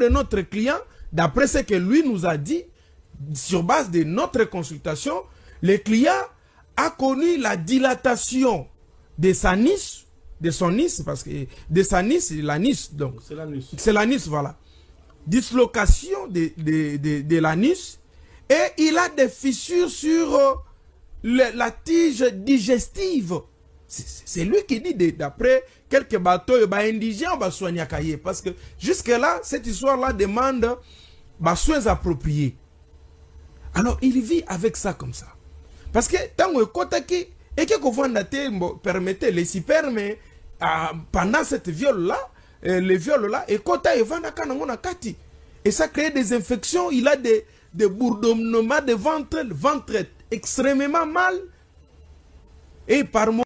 de notre client, d'après ce que lui nous a dit, sur base de notre consultation, le client a connu la dilatation de sa nice, de son nice, parce que de sa nice, la nice, donc. C'est la nice. C'est la voilà. Dislocation de, de, la et il a des fissures sur euh, la tige digestive c'est lui qui dit d'après quelques bateaux, bah, indigents. indigènes, bah, soigner cahier. Parce que jusque-là, cette histoire-là demande bah, soins appropriés. Alors il vit avec ça comme ça. Parce que tant que Kotaki, et que vous permettez les super, mais ah, pendant cette viol-là, euh, le viol là et Kota et Kati. Et ça crée des infections, il a des, des bourdonnements de ventre, ventre extrêmement mal. Et par